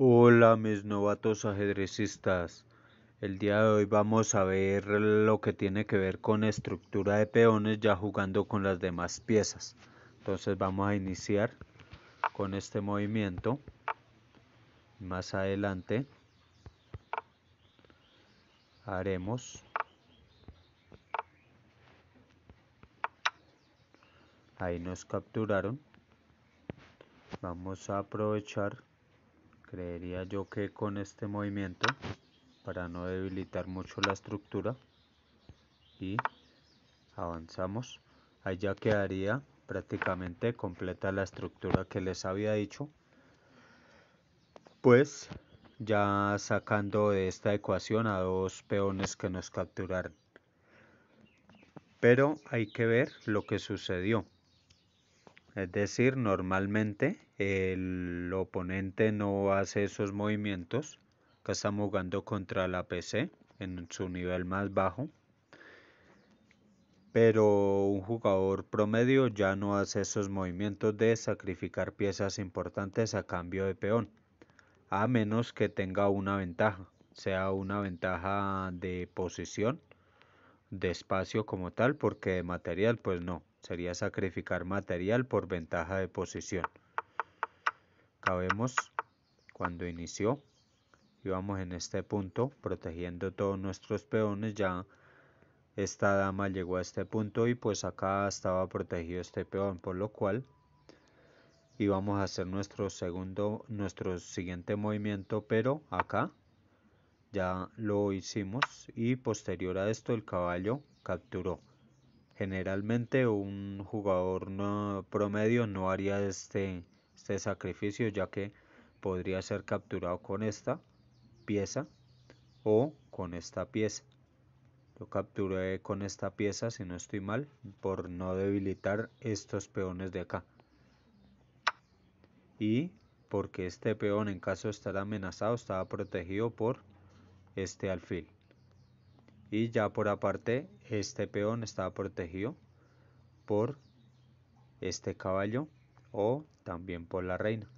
Hola mis novatos ajedrecistas. El día de hoy vamos a ver lo que tiene que ver con estructura de peones ya jugando con las demás piezas. Entonces vamos a iniciar con este movimiento. Más adelante haremos Ahí nos capturaron. Vamos a aprovechar Creería yo que con este movimiento, para no debilitar mucho la estructura, y avanzamos, ahí ya quedaría prácticamente completa la estructura que les había dicho. Pues ya sacando de esta ecuación a dos peones que nos capturaron. Pero hay que ver lo que sucedió. Es decir, normalmente el oponente no hace esos movimientos que estamos jugando contra la PC en su nivel más bajo. Pero un jugador promedio ya no hace esos movimientos de sacrificar piezas importantes a cambio de peón, a menos que tenga una ventaja, sea una ventaja de posición de espacio como tal, porque de material, pues no, sería sacrificar material por ventaja de posición. Cabemos cuando inició, íbamos en este punto protegiendo todos nuestros peones, ya esta dama llegó a este punto y pues acá estaba protegido este peón, por lo cual íbamos a hacer nuestro segundo, nuestro siguiente movimiento, pero acá ya lo hicimos y posterior a esto el caballo capturó. Generalmente un jugador no, promedio no haría este, este sacrificio ya que podría ser capturado con esta pieza o con esta pieza. lo capturé con esta pieza, si no estoy mal, por no debilitar estos peones de acá. Y porque este peón en caso de estar amenazado estaba protegido por este alfil y ya por aparte este peón estaba protegido por este caballo o también por la reina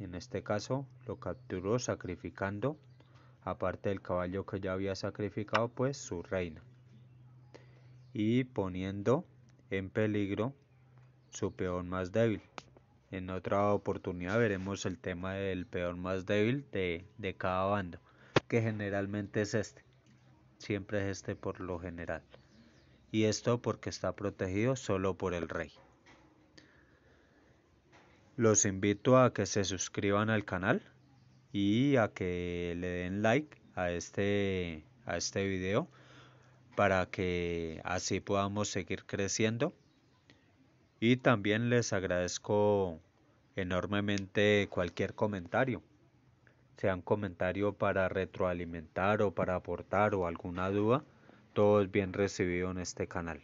en este caso lo capturó sacrificando aparte del caballo que ya había sacrificado pues su reina y poniendo en peligro su peón más débil en otra oportunidad veremos el tema del peón más débil de, de cada bando generalmente es este. Siempre es este por lo general. Y esto porque está protegido solo por el rey. Los invito a que se suscriban al canal y a que le den like a este, a este video para que así podamos seguir creciendo. Y también les agradezco enormemente cualquier comentario. Sean un comentario para retroalimentar o para aportar o alguna duda, todo es bien recibido en este canal.